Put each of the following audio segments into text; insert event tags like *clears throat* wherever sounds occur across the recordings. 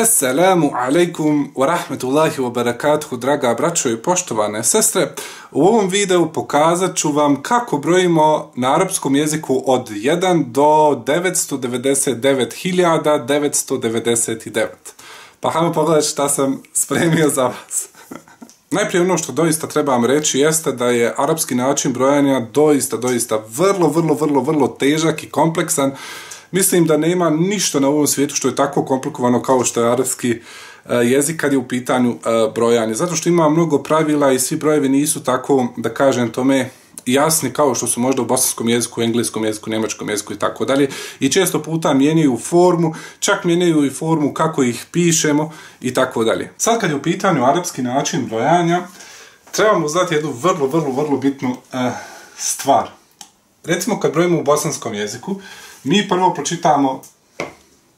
Assalamu alaikum wa rahmetullahi wa barakatuhu, draga braćo i poštovane sestre. U ovom videu pokazat ću vam kako brojimo na arapskom jeziku od 1 do 999.999. Pa hajmo pogledat šta sam spremio za vas. *laughs* Najprije ono što doista trebam reći jeste da je arapski način brojanja doista, doista vrlo, vrlo, vrlo, vrlo težak i kompleksan. Mislim da nema ništa na ovom svijetu što je tako komplikovano kao što je arapski e, jezik kad je u pitanju e, brojanje. Zato što ima mnogo pravila i svi brojevi nisu tako, da kažem tome, jasni kao što su možda u bosanskom jeziku, engleskom jeziku, nemačkom jeziku i tako dalje. I često puta mijenjaju formu, čak mijenjaju i formu kako ih pišemo i tako dalje. Sad kad je u pitanju arapski način brojanja, trebamo znati jednu vrlo, vrlo, vrlo bitnu e, stvar. Recimo kad brojimo u bosanskom jeziku, mi prvo pročitamo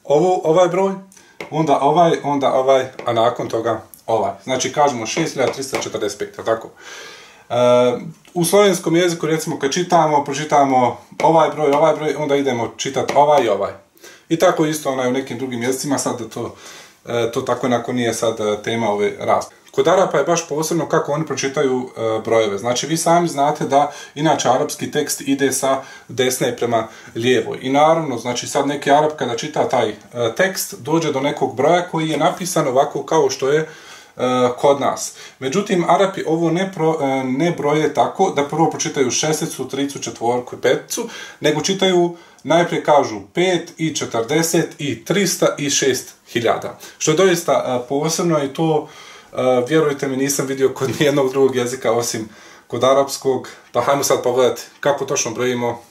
ovo, ovaj broj, onda ovaj, onda ovaj, a nakon toga ovaj. Znači kažemo 6345, je tako? E, u slovenskom jeziku recimo kad čitamo, pročitamo ovaj broj, ovaj broj, onda idemo čitati ovaj i ovaj. I tako isto onaj, u nekim drugim jezicima, sad to, e, to tako onako nije sad e, tema ove rasprave kod Arapa je baš posebno kako oni pročitaju e, brojeve. Znači, vi sami znate da inače arapski tekst ide sa desne prema lijevoj. I naravno, znači sad neki Arap kada čita taj e, tekst, dođe do nekog broja koji je napisan ovako kao što je e, kod nas. Međutim, Arapi ovo ne, pro, e, ne broje tako da prvo pročitaju šesticu, tricu, četvorku i peticu, nego čitaju najprije kažu 5 i 40 i 300 i 6 hiljada. Što je doista e, posebno i to vjerujte mi, nisam vidio kod nijednog drugog jezika osim kod arapskog. Pa hajmo sad pogledati kako točno brojimo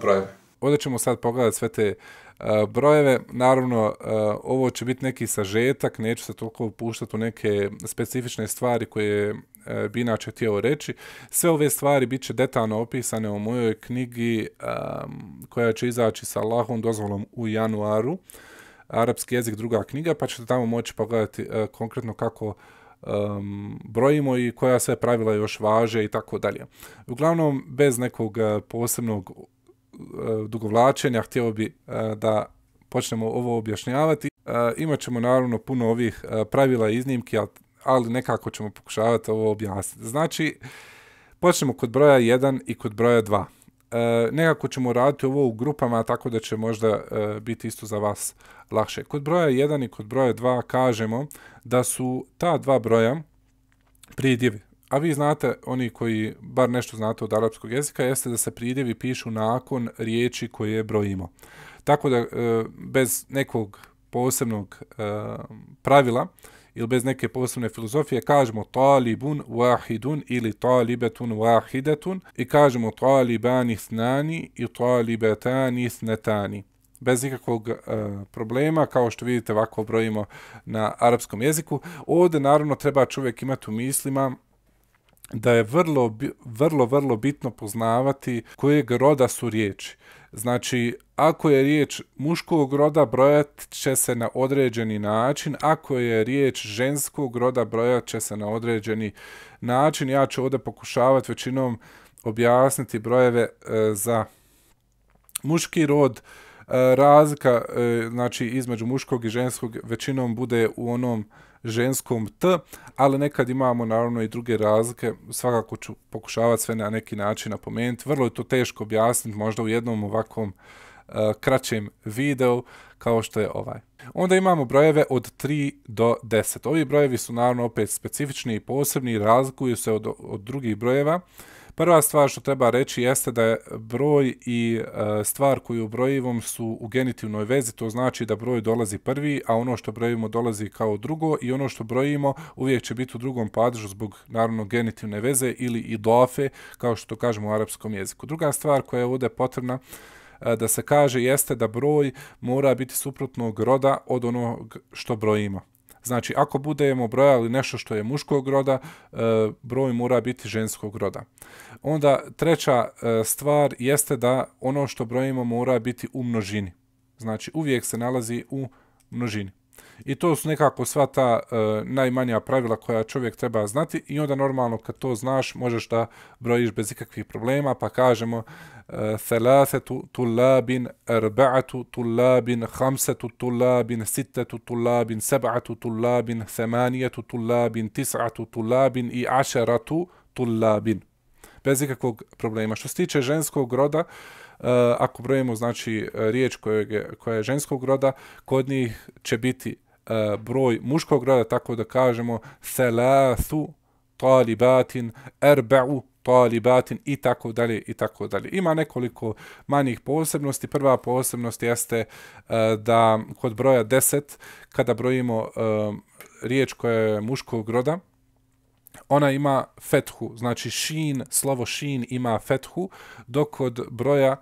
brojeve. Ovdje ćemo sad pogledati sve te brojeve. Naravno, ovo će biti neki sažetak, neću se toliko upuštati u neke specifične stvari koje bi inače htio reći. Sve ove stvari bit će detaljno opisane u mojoj knjigi koja će izaći sa Allahom dozvolom u januaru arapski jezik druga knjiga, pa ćete tamo moći pogledati uh, konkretno kako um, brojimo i koja sve pravila još važe i tako dalje. Uglavnom, bez nekog e, posebnog uh, e, dugovlačenja, htio bi uh, da počnemo ovo objašnjavati. Uh, Imaćemo naravno puno ovih uh, pravila i iznimki, ali nekako ćemo pokušavati ovo objasniti. Znači, počnemo kod broja 1 i kod broja e, nekako ćemo raditi ovo u grupama tako da će možda e, biti isto za vas lakše. Kod broja 1 i kod broja 2 kažemo da su ta dva broja pridjevi. A vi znate, oni koji bar nešto znate od arapskog jezika, jeste da se pridjevi pišu nakon riječi koje brojimo. Tako da, e, bez nekog posebnog e, pravila, ili bez neke posebne filozofije, kažemo talibun wahidun ili talibetun wahidetun i kažemo taliban snani i talibetani snetani. Bez ikakvog e, problema, kao što vidite ovako brojimo na arapskom jeziku. Ovdje naravno treba čovjek imati u mislima da je vrlo, vrlo, vrlo bitno poznavati kojeg roda su riječi. Znači, ako je riječ muškog roda, brojat će se na određeni način. Ako je riječ ženskog roda, brojat će se na određeni način. Ja ću ovdje pokušavati većinom objasniti brojeve e, za muški rod. E, razlika e, znači, između muškog i ženskog većinom bude u onom ženskom T, ali nekad imamo naravno i druge razlike, svakako ću pokušavati sve na neki način napomenuti. Vrlo je to teško objasniti, možda u jednom ovakvom uh, kraćem videu, kao što je ovaj. Onda imamo brojeve od 3 do 10. Ovi brojevi su naravno opet specifični i posebni, razlikuju se od, od drugih brojeva. Uh, Prva stvar što treba reći jeste da je broj i e, stvar koju brojimo su u genitivnoj vezi, to znači da broj dolazi prvi, a ono što brojimo dolazi kao drugo i ono što brojimo uvijek će biti u drugom padežu zbog naravno genitivne veze ili idofe, kao što to kažemo u arapskom jeziku. Druga stvar koja je ovdje potrebna e, da se kaže jeste da broj mora biti suprotnog roda od onog što brojimo. Znači, ako budemo brojali nešto što je muškog roda, e, broj mora biti ženskog roda. Onda treća e, stvar jeste da ono što brojimo mora biti u množini. Znači, uvijek se nalazi u množini. I to su nekako sva ta e, najmanja pravila koja čovjek treba znati i onda normalno kad to znaš možeš da brojiš bez ikakvih problema pa kažemo e, thalathatu tulabin, arba'atu tulabin, khamsatu tulabin, sittatu tulabin, sab'atu tulabin, themanijatu tulabin, tisatu tulabin i ašaratu tulabin. Bez ikakvog problema. Što se tiče ženskog roda, uh, E, ako brojimo znači riječ koja je, koja je ženskog roda, kod njih će biti e, broj muškog roda, tako da kažemo thalathu talibatin erbe'u talibatin i tako dalje i tako dalje. Ima nekoliko manjih posebnosti. Prva posebnost jeste e, da kod broja 10 kada brojimo riječ koja je muškog roda, ona ima fethu, znači šin, slovo šin ima fethu, dok kod broja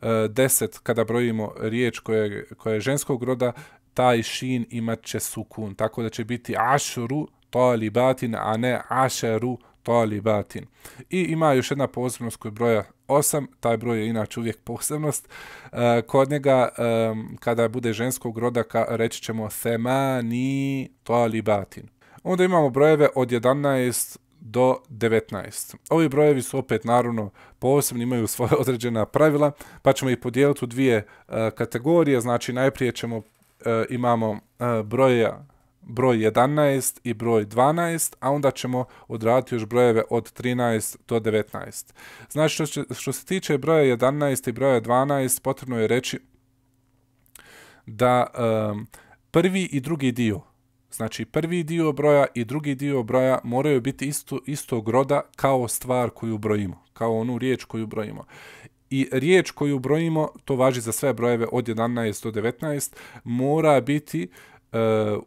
e, deset, kada brojimo riječ koja je, koja je ženskog roda, taj šin ima će sukun. Tako da će biti ašru talibatin, a ne ašeru talibatin. I ima još jedna posebnost kod broja osam, taj broj je inače uvijek posebnost. E, kod njega, e, kada bude ženskog roda, ka, reći ćemo semani talibatin. Onda imamo brojeve od 11 do 19. Ovi brojevi su opet naravno posebni, imaju svoje *laughs* određena pravila, pa ćemo ih podijeliti u dvije e, kategorije. Znači najprije ćemo, e, imamo e, broja broj 11 i broj 12, a onda ćemo odraditi još brojeve od 13 do 19. Znači, što, će, što se tiče broja 11 i broja 12, potrebno je reći da um, prvi i drugi dio Znači prvi dio broja i drugi dio broja moraju biti isto, istog roda kao stvar koju brojimo, kao onu riječ koju brojimo. I riječ koju brojimo, to važi za sve brojeve od 11 do 19, mora biti e,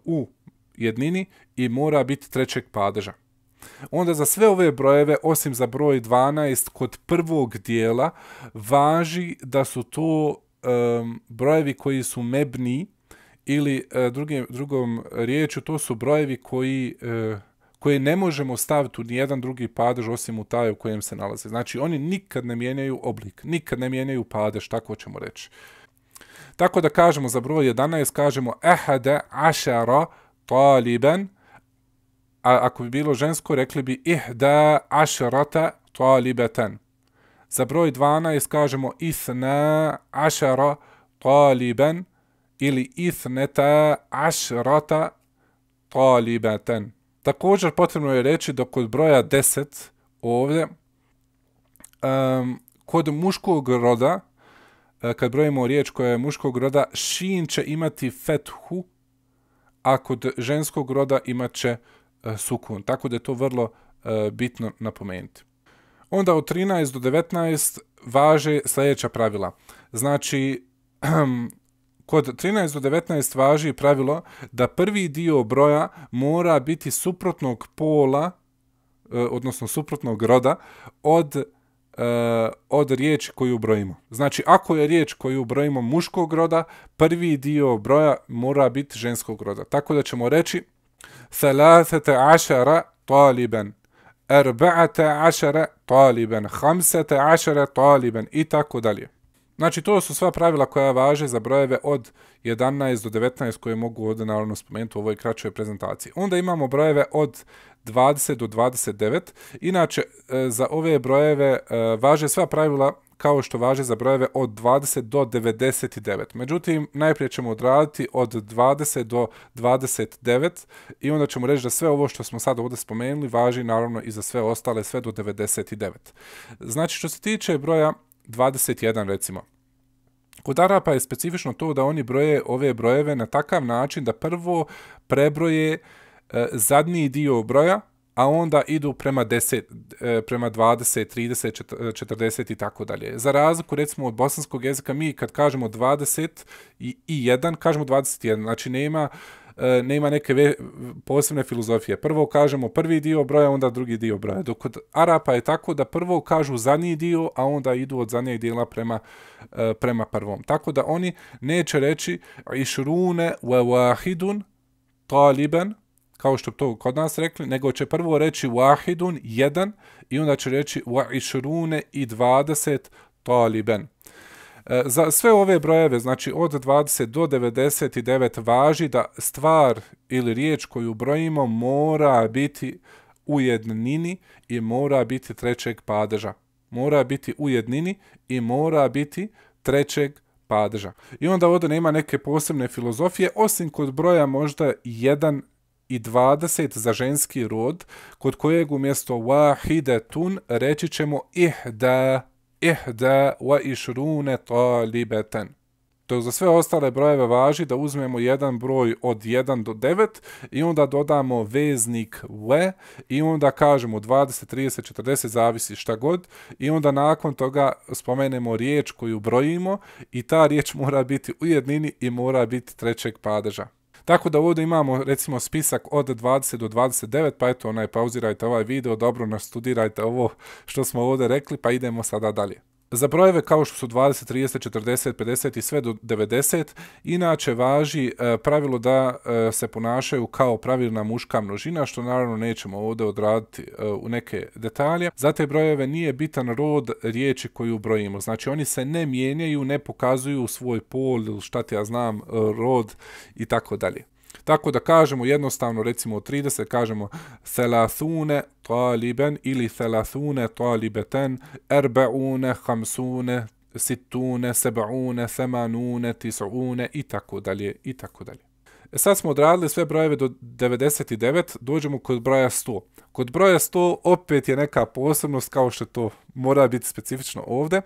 u jednini i mora biti trećeg padeža. Onda za sve ove brojeve, osim za broj 12, kod prvog dijela važi da su to e, brojevi koji su mebni, ili e, drugim, drugom riječu, to su brojevi koji, e, koje ne možemo staviti u nijedan drugi padež osim u taj u kojem se nalaze. Znači, oni nikad ne mijenjaju oblik, nikad ne mijenjaju padež, tako ćemo reći. Tako da kažemo za broj 11, kažemo ehade ašara taliben, a ako bi bilo žensko, rekli bi ihda ašarata talibeten. Za broj 12 kažemo isna ašara taliben, ili ithneta ašrata talibaten. Također potrebno je reći da kod broja 10 ovdje, um, kod muškog roda, e, kad brojimo riječ koja je muškog roda, šin će imati fethu, a kod ženskog roda imat će e, sukun. Tako da je to vrlo e, bitno napomenuti. Onda od 13 do 19 važe sljedeća pravila. Znači, *clears throat* Kod 13 do 19 važi pravilo da prvi dio broja mora biti suprotnog pola, e, odnosno suprotnog roda, od, e, od riječi koju brojimo. Znači, ako je riječ koju brojimo muškog roda, prvi dio broja mora biti ženskog roda. Tako da ćemo reći 13 taliban, 14 taliban, 15 taliban i tako dalje. Znači, to su sva pravila koja važe za brojeve od 11 do 19 koje mogu ovdje naravno spomenuti u ovoj kraćoj prezentaciji. Onda imamo brojeve od 20 do 29. Inače, e, za ove brojeve e, važe sva pravila kao što važe za brojeve od 20 do 99. Međutim, najprije ćemo odraditi od 20 do 29 i onda ćemo reći da sve ovo što smo sad ovdje spomenuli važi naravno i za sve ostale, sve do 99. Znači, što se tiče broja 21 recimo. Kod Arapa je specifično to da oni broje ove brojeve na takav način da prvo prebroje e, zadnji dio broja, a onda idu prema 10, e, prema 20, 30, 40 i tako dalje. Za razliku recimo od bosanskog jezika mi kad kažemo 20 i, i 1, kažemo 21. Znači nema, E, ne ima neke ve, posebne filozofije. Prvo kažemo prvi dio broja, onda drugi dio broja. Dok kod Arapa je tako da prvo kažu zadnji dio, a onda idu od zadnjeg dijela prema, e, prema prvom. Tako da oni neće reći išrune wa wahidun taliban, kao što to kod nas rekli, nego će prvo reći wahidun jedan i onda će reći wa išrune i dvadeset taliban. E, za sve ove brojeve, znači od 20 do 99 važi da stvar ili riječ koju brojimo mora biti u jednini i mora biti trećeg padeža. Mora biti u jednini i mora biti trećeg padeža. I onda ovdje nema neke posebne filozofije, osim kod broja možda 1 i 20 za ženski rod, kod kojeg umjesto wahidetun reći ćemo ihda ihda wa ishruna talibatan To za sve ostale brojeve važi da uzmemo jedan broj od 1 do 9 i onda dodamo veznik we i onda kažemo 20, 30, 40, zavisi šta god i onda nakon toga spomenemo riječ koju brojimo i ta riječ mora biti u jednini i mora biti trećeg padeža. Tako da ovdje imamo recimo spisak od 20 do 29, pa eto onaj pauzirajte ovaj video, dobro nas studirajte ovo što smo ovdje rekli, pa idemo sada dalje. Za brojeve kao što su 20, 30, 40, 50 i sve do 90, inače važi e, pravilo da e, se ponašaju kao pravilna muška množina, što naravno nećemo ovdje odraditi e, u neke detalje. Za te brojeve nije bitan rod riječi koju brojimo. Znači oni se ne mijenjaju, ne pokazuju svoj pol ili šta ti ja znam, rod i tako dalje. Tako da kažemo jednostavno, recimo 30, kažemo selasune taliben ili selasune talibeten, erbeune, hamsune, situne, sebaune, semanune, tisoune i tako dalje, i tako dalje. E, sad smo odradili sve brojeve do 99, dođemo kod broja 100. Kod broja 100 opet je neka posebnost kao što to mora biti specifično ovde.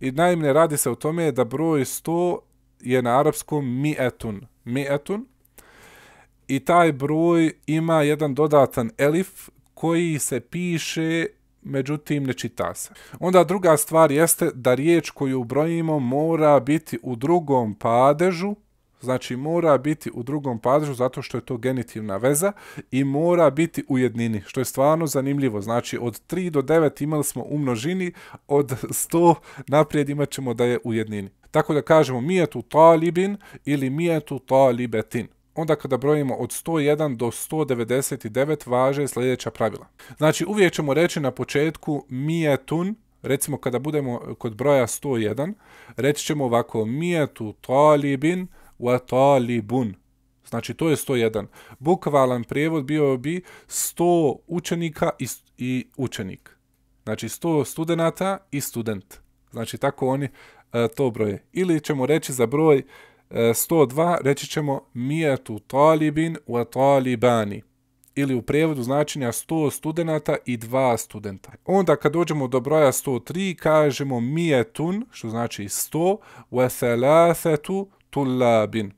I najmne radi se o tome da broj 100 je na arapskom mi'etun. Mi'etun, i taj broj ima jedan dodatan elif koji se piše, međutim ne čita se. Onda druga stvar jeste da riječ koju brojimo mora biti u drugom padežu, znači mora biti u drugom padežu zato što je to genitivna veza i mora biti u jednini, što je stvarno zanimljivo. Znači od 3 do 9 imali smo u množini, od 100 naprijed imat ćemo da je u jednini. Tako da kažemo mijetu talibin ili mijetu talibetin onda kada brojimo od 101 do 199 važe sljedeća pravila. Znači uvijek ćemo reći na početku mijetun, recimo kada budemo kod broja 101, reći ćemo ovako mijetu talibin wa talibun. Znači to je 101. Bukvalan prijevod bio bi 100 učenika i, učenik. Znači 100 studenata i student. Znači tako oni e, to broje. Ili ćemo reći za broj 102 reći ćemo mijetu talibin wa talibani ili u prevodu značenja 100 studenta i dva studenta. Onda kad dođemo do broja 103 kažemo mijetun što znači 100 wa thalathatu tulabin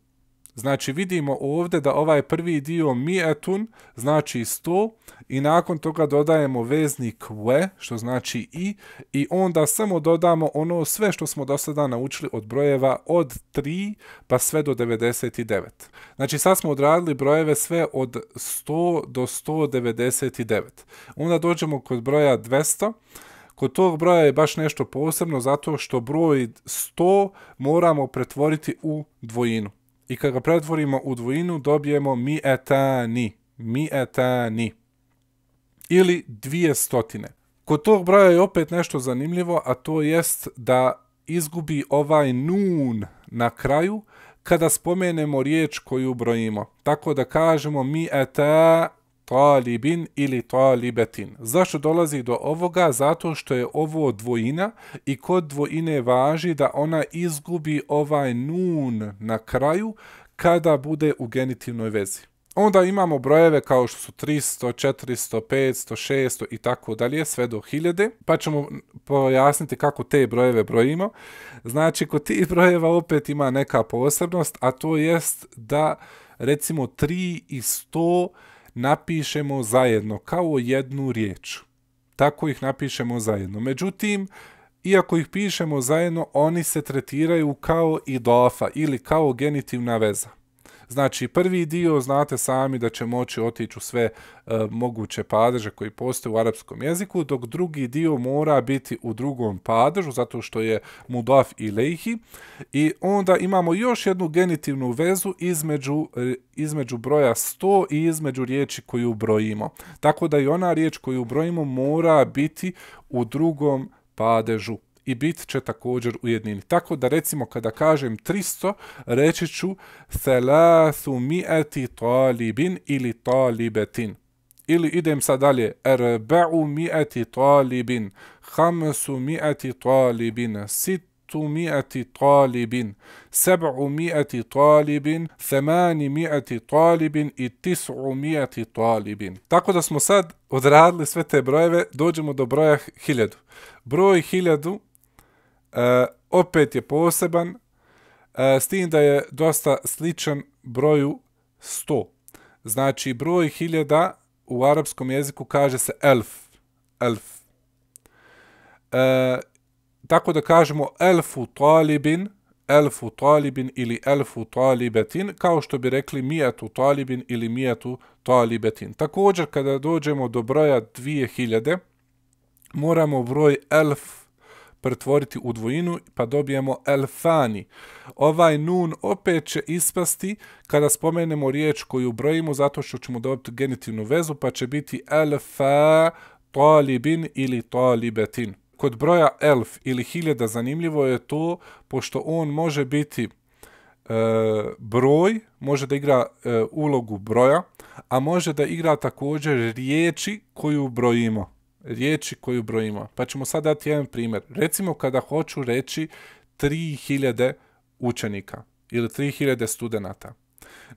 Znači vidimo ovdje da ovaj prvi dio mi etun znači 100 i nakon toga dodajemo veznik we što znači i i onda samo dodamo ono sve što smo do sada naučili od brojeva od 3 pa sve do 99. Znači sad smo odradili brojeve sve od 100 do 199. Onda dođemo kod broja 200. Kod tog broja je baš nešto posebno zato što broj 100 moramo pretvoriti u dvojinu i kada ga pretvorimo u dvojinu dobijemo mi etani, mi etani ili dvije stotine. Kod tog broja je opet nešto zanimljivo, a to jest da izgubi ovaj nun na kraju kada spomenemo riječ koju brojimo. Tako da kažemo mi eta talibin ili talibetin. Zašto dolazi do ovoga? Zato što je ovo dvojina i kod dvojine važi da ona izgubi ovaj nun na kraju kada bude u genitivnoj vezi. Onda imamo brojeve kao što su 300, 400, 500, 600 i tako dalje, sve do hiljade. Pa ćemo pojasniti kako te brojeve brojimo. Znači, kod tih brojeva opet ima neka posebnost, a to jest da recimo 3 i 100 napišemo zajedno kao jednu riječ. Tako ih napišemo zajedno. Međutim, iako ih pišemo zajedno, oni se tretiraju kao idofa ili kao genitivna veza. Znači, prvi dio znate sami da će moći otići u sve e, moguće padeže koji postoje u arapskom jeziku, dok drugi dio mora biti u drugom padežu, zato što je mudaf i lejhi. I onda imamo još jednu genitivnu vezu između, e, između broja 100 i između riječi koju brojimo. Tako da i ona riječ koju brojimo mora biti u drugom padežu i bit će također u jednini. Tako da recimo kada kažem 300, reći ću thalathu mi'ati talibin ili talibetin. Ili idem sad dalje, erba'u mi'ati talibin, hamsu mi'ati talibin, sit mi'ati talibin, طالب mi'ati talibin, طالب mi'ati talibin طالب تسع مئة طالب Tako da smo sad odradili sve te brojeve, dođemo do broja hiljadu. Broj hiljadu E, opet je poseban, uh, s tim da je dosta sličan broju 100. Znači, broj hiljada u arapskom jeziku kaže se elf. elf. E, tako da kažemo elfu talibin, elfu talibin ili elfu talibetin, kao što bi rekli mijetu talibin ili mijetu talibetin. Također, kada dođemo do broja 2000, moramo broj elfu pretvoriti u dvojinu pa dobijemo elfani. Ovaj nun opet će ispasti kada spomenemo riječ koju brojimo zato što ćemo dobiti genitivnu vezu pa će biti elfa talibin ili talibetin. Kod broja elf ili hiljada zanimljivo je to pošto on može biti e, broj, može da igra e, ulogu broja, a može da igra također riječi koju brojimo riječi koju brojimo. Pa ćemo sad dati jedan primjer. Recimo kada hoću reći 3000 učenika ili 3000 studenta.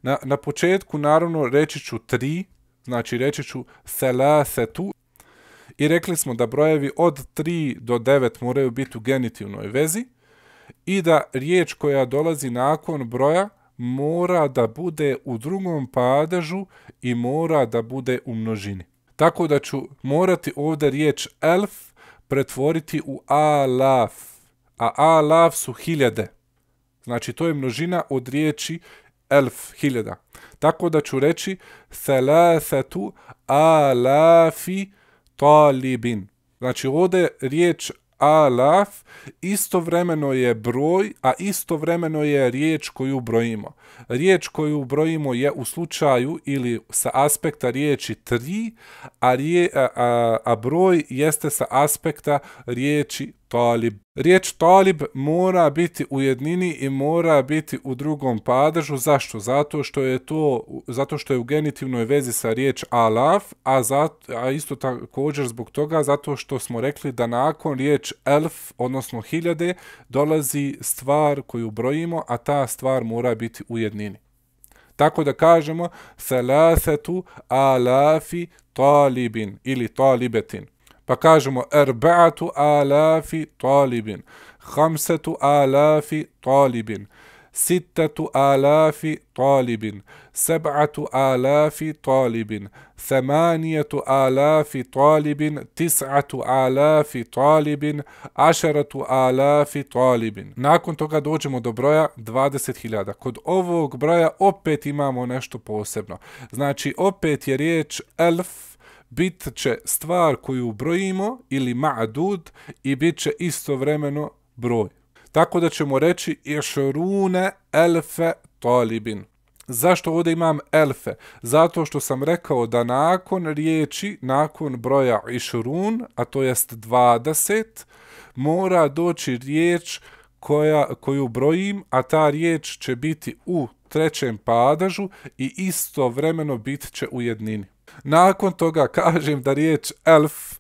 Na, na početku naravno reći ću 3, znači reći ću tu i rekli smo da brojevi od 3 do 9 moraju biti u genitivnoj vezi i da riječ koja dolazi nakon broja mora da bude u drugom padežu i mora da bude u množini tako da ću morati ovdje riječ elf pretvoriti u alaf. A alaf su hiljade. Znači to je množina od riječi elf, hiljada. Tako da ću reći thalathatu alafi talibin. Znači ovdje riječ alaf istovremeno je broj, a istovremeno je riječ koju brojimo. Riječ koju brojimo je u slučaju ili sa aspekta riječi tri, a, rije, a, a, a broj jeste sa aspekta riječi talib. Riječ talib mora biti u jednini i mora biti u drugom padržu. Zašto? Zato što je to zato što je u genitivnoj vezi sa riječ alaf, a, zato, a isto također zbog toga zato što smo rekli da nakon riječ elf, odnosno hiljade, dolazi stvar koju brojimo, a ta stvar mora biti u jednini. Tako da kažemo, selasetu alafi talibin ili talibetin. Pa kažemo erbaatu alafi talibin, hamsetu alafi talibin, sittatu alafi talibin, sebatu alafi talibin, themanijetu alafi talibin, tisatu alafi talibin, ašaratu alafi talibin. Nakon toga dođemo do broja 20.000. Kod ovog broja opet imamo nešto posebno. Znači opet je riječ elf, bit će stvar koju brojimo ili ma'dud i bit će istovremeno broj. Tako da ćemo reći išrune elfe talibin. Zašto ovdje imam elfe? Zato što sam rekao da nakon riječi, nakon broja išrun, a to jest 20, mora doći riječ koja, koju brojim, a ta riječ će biti u trećem padažu i isto vremeno bit će u jednini. Nakon toga kažem da riječ elf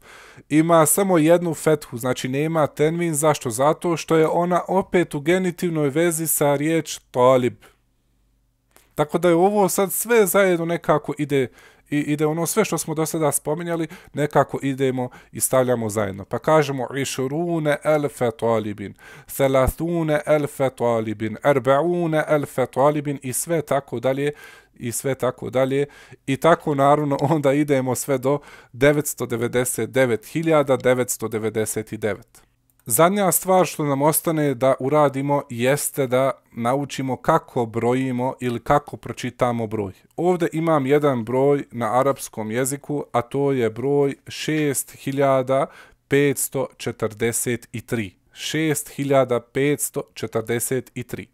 ima samo jednu fethu, znači nema tenvin, zašto? Zato što je ona opet u genitivnoj vezi sa riječ talib. Tako da je ovo sad sve zajedno nekako ide, i ide ono sve što smo do sada spominjali, nekako idemo i stavljamo zajedno. Pa kažemo, išrune elfe talibin, thelathune elfe talibin, erbeune elfe talibin i sve tako dalje, i sve tako dalje. I tako naravno *laughs* onda idemo sve do 999.999. Zadnja stvar što nam ostane da uradimo jeste da naučimo kako brojimo ili kako pročitamo broj. Ovde imam jedan broj na arapskom jeziku, a to je broj 6543. 6543.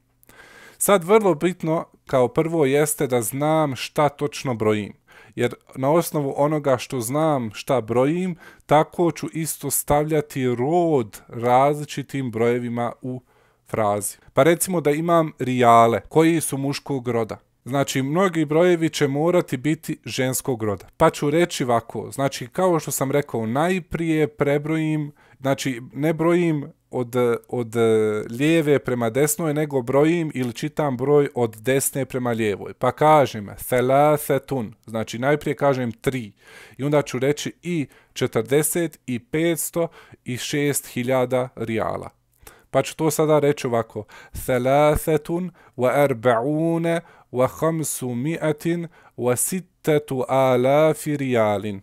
Sad vrlo bitno kao prvo jeste da znam šta točno brojim. Jer na osnovu onoga što znam šta brojim, tako ću isto stavljati rod različitim brojevima u frazi. Pa recimo da imam rijale koji su muškog roda. Znači, mnogi brojevi će morati biti ženskog roda. Pa ću reći ovako, znači, kao što sam rekao, najprije prebrojim, znači, ne brojim od, od e, lijeve prema desnoj, nego brojim ili čitam broj od desne prema lijevoj. Pa kažem, thelathetun, znači najprije kažem tri. I onda ću reći i 40 i 500 i 6000 rijala. Pa ću to sada reći ovako. Thelathetun wa erbaune wa hamsu mi'atin wa sittetu alafi rijalin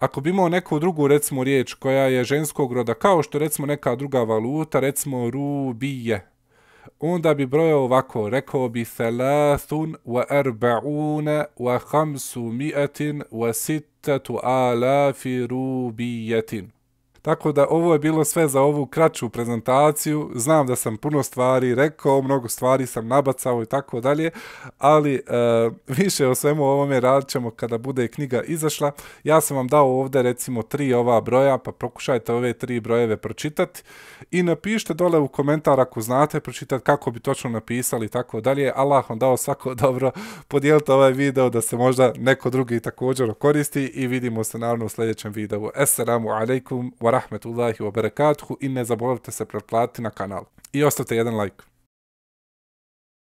ako bi imao neku drugu, recimo, riječ koja je ženskog roda, kao što recimo neka druga valuta, recimo rubije, onda bi brojao ovako, rekao bi thalathun wa arba'una wa hamsu mi'atin wa sittatu alafi rubijetin. Tako da ovo je bilo sve za ovu kraću prezentaciju. Znam da sam puno stvari rekao, mnogo stvari sam nabacao i tako dalje, ali e, više o svemu ovome radit ćemo kada bude knjiga izašla. Ja sam vam dao ovdje recimo tri ova broja, pa prokušajte ove tri brojeve pročitati i napišite dole u komentar ako znate pročitati kako bi točno napisali i tako dalje. Allah vam dao svako *laughs* dobro, podijelite ovaj video da se možda neko drugi također koristi i vidimo se naravno u sljedećem videu. Assalamu alaikum wa rahmetullahi wa barakatuhu i ne zaboravite se pretplatiti na kanal. I ostavite jedan like.